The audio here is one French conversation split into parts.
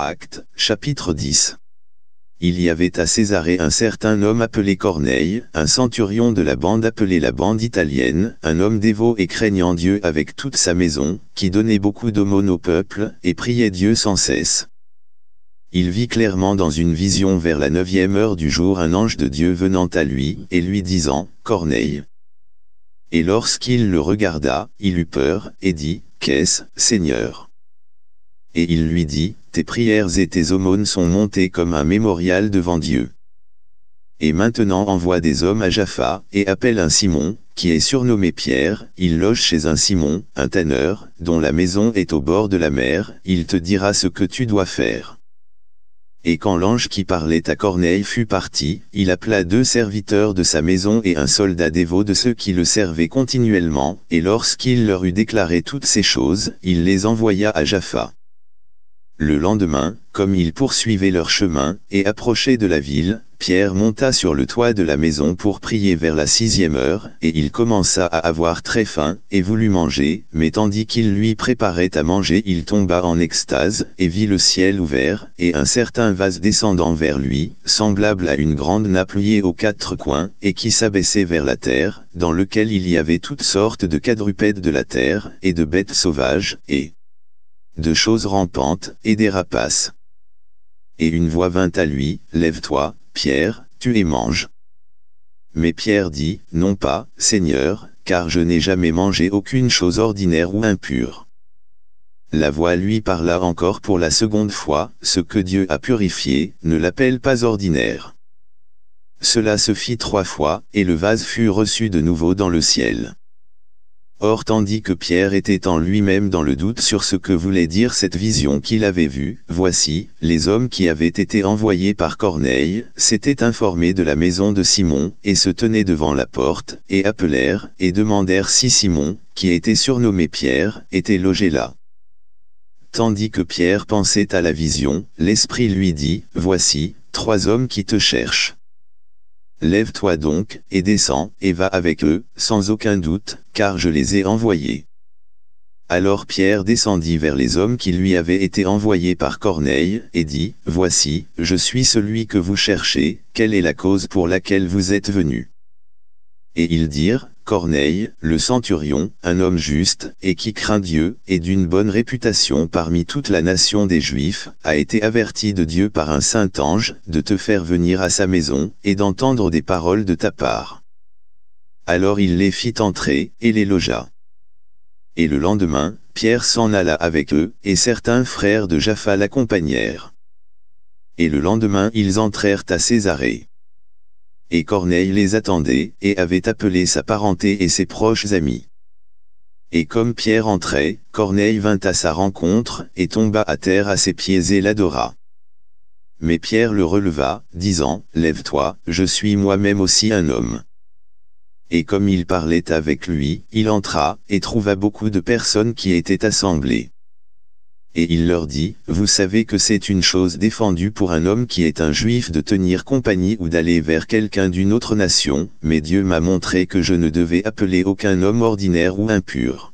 Acte, chapitre 10. Il y avait à Césarée un certain homme appelé Corneille, un centurion de la bande appelée la bande italienne, un homme dévot et craignant Dieu avec toute sa maison, qui donnait beaucoup d'aumônes au peuple, et priait Dieu sans cesse. Il vit clairement dans une vision vers la neuvième heure du jour un ange de Dieu venant à lui, et lui disant, « Corneille !» Et lorsqu'il le regarda, il eut peur, et dit, « Qu'est-ce, Seigneur ?» et il lui dit, Tes prières et tes aumônes sont montées comme un mémorial devant Dieu. Et maintenant envoie des hommes à Jaffa, et appelle un Simon, qui est surnommé Pierre, il loge chez un Simon, un tanneur, dont la maison est au bord de la mer, il te dira ce que tu dois faire. Et quand l'ange qui parlait à Corneille fut parti, il appela deux serviteurs de sa maison et un soldat dévot de ceux qui le servaient continuellement, et lorsqu'il leur eut déclaré toutes ces choses, il les envoya à Jaffa. Le lendemain, comme ils poursuivaient leur chemin, et approchaient de la ville, Pierre monta sur le toit de la maison pour prier vers la sixième heure, et il commença à avoir très faim, et voulut manger, mais tandis qu'il lui préparait à manger il tomba en extase, et vit le ciel ouvert, et un certain vase descendant vers lui, semblable à une grande nappe liée aux quatre coins, et qui s'abaissait vers la terre, dans lequel il y avait toutes sortes de quadrupèdes de la terre, et de bêtes sauvages, et, de choses rampantes et des rapaces. Et une voix vint à lui, Lève-toi, Pierre, tu es mange. Mais Pierre dit, Non pas, Seigneur, car je n'ai jamais mangé aucune chose ordinaire ou impure. La voix lui parla encore pour la seconde fois, ce que Dieu a purifié, ne l'appelle pas ordinaire. Cela se fit trois fois, et le vase fut reçu de nouveau dans le ciel. Or tandis que Pierre était en lui-même dans le doute sur ce que voulait dire cette vision qu'il avait vue, voici, les hommes qui avaient été envoyés par Corneille, s'étaient informés de la maison de Simon, et se tenaient devant la porte, et appelèrent, et demandèrent si Simon, qui était surnommé Pierre, était logé là. Tandis que Pierre pensait à la vision, l'Esprit lui dit, Voici, trois hommes qui te cherchent. Lève-toi donc, et descends, et va avec eux, sans aucun doute, car je les ai envoyés. Alors Pierre descendit vers les hommes qui lui avaient été envoyés par Corneille, et dit, Voici, je suis celui que vous cherchez, quelle est la cause pour laquelle vous êtes venus Et ils dirent, Corneille, le centurion, un homme juste, et qui craint Dieu, et d'une bonne réputation parmi toute la nation des Juifs, a été averti de Dieu par un saint ange, de te faire venir à sa maison, et d'entendre des paroles de ta part. Alors il les fit entrer, et les logea. Et le lendemain, Pierre s'en alla avec eux, et certains frères de Jaffa l'accompagnèrent. Et le lendemain ils entrèrent à Césarée et Corneille les attendait et avait appelé sa parenté et ses proches amis. Et comme Pierre entrait, Corneille vint à sa rencontre et tomba à terre à ses pieds et l'adora. Mais Pierre le releva, disant, « Lève-toi, je suis moi-même aussi un homme. » Et comme il parlait avec lui, il entra, et trouva beaucoup de personnes qui étaient assemblées et il leur dit, vous savez que c'est une chose défendue pour un homme qui est un juif de tenir compagnie ou d'aller vers quelqu'un d'une autre nation, mais Dieu m'a montré que je ne devais appeler aucun homme ordinaire ou impur.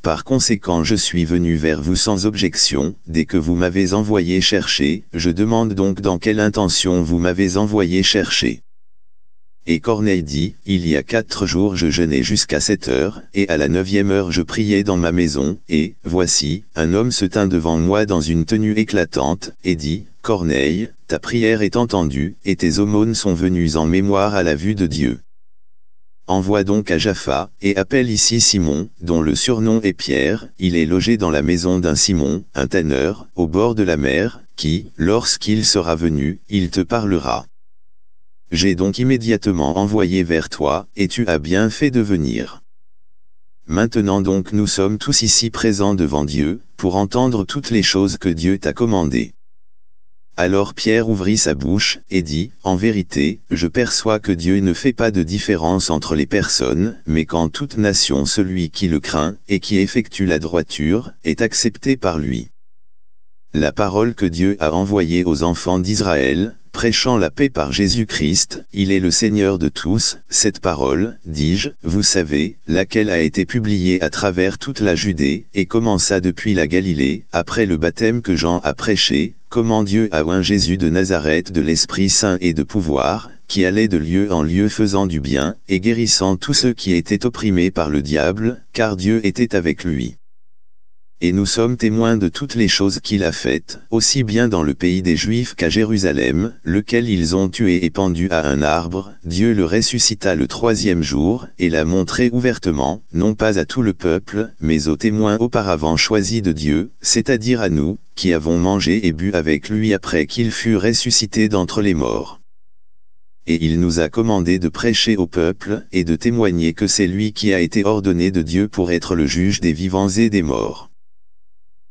Par conséquent je suis venu vers vous sans objection, dès que vous m'avez envoyé chercher, je demande donc dans quelle intention vous m'avez envoyé chercher. Et Corneille dit, Il y a quatre jours je jeûnais jusqu'à sept heures, et à la neuvième heure je priais dans ma maison, et, voici, un homme se tint devant moi dans une tenue éclatante, et dit, Corneille, ta prière est entendue, et tes aumônes sont venues en mémoire à la vue de Dieu. Envoie donc à Jaffa, et appelle ici Simon, dont le surnom est Pierre, il est logé dans la maison d'un Simon, un tanneur, au bord de la mer, qui, lorsqu'il sera venu, il te parlera. J'ai donc immédiatement envoyé vers toi, et tu as bien fait de venir. Maintenant donc nous sommes tous ici présents devant Dieu, pour entendre toutes les choses que Dieu t'a commandées. Alors Pierre ouvrit sa bouche, et dit, En vérité, je perçois que Dieu ne fait pas de différence entre les personnes, mais qu'en toute nation celui qui le craint, et qui effectue la droiture, est accepté par lui. La parole que Dieu a envoyée aux enfants d'Israël, prêchant la paix par Jésus-Christ, il est le Seigneur de tous, cette parole, dis-je, vous savez, laquelle a été publiée à travers toute la Judée, et commença depuis la Galilée, après le baptême que Jean a prêché, comment Dieu a oint Jésus de Nazareth de l'Esprit Saint et de pouvoir, qui allait de lieu en lieu faisant du bien, et guérissant tous ceux qui étaient opprimés par le diable, car Dieu était avec lui et nous sommes témoins de toutes les choses qu'il a faites, aussi bien dans le pays des Juifs qu'à Jérusalem, lequel ils ont tué et pendu à un arbre, Dieu le ressuscita le troisième jour, et l'a montré ouvertement, non pas à tout le peuple, mais aux témoins auparavant choisis de Dieu, c'est-à-dire à nous, qui avons mangé et bu avec lui après qu'il fut ressuscité d'entre les morts et il nous a commandé de prêcher au peuple et de témoigner que c'est lui qui a été ordonné de Dieu pour être le juge des vivants et des morts.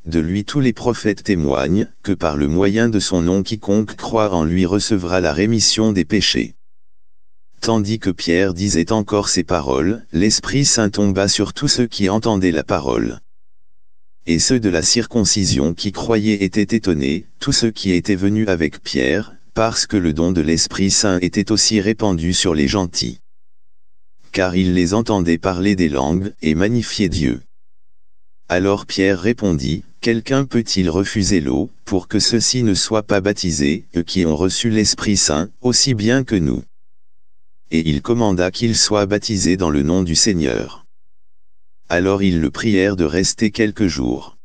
De lui tous les prophètes témoignent que par le moyen de son nom quiconque croit en lui recevra la rémission des péchés. Tandis que Pierre disait encore ces paroles, l'Esprit Saint tomba sur tous ceux qui entendaient la parole. Et ceux de la circoncision qui croyaient étaient étonnés, tous ceux qui étaient venus avec Pierre, parce que le don de l'Esprit Saint était aussi répandu sur les gentils. Car il les entendait parler des langues et magnifier Dieu. Alors Pierre répondit, Quelqu'un peut-il refuser l'eau, pour que ceux-ci ne soient pas baptisés, eux qui ont reçu l'Esprit Saint, aussi bien que nous Et il commanda qu'ils soient baptisés dans le nom du Seigneur. Alors ils le prièrent de rester quelques jours.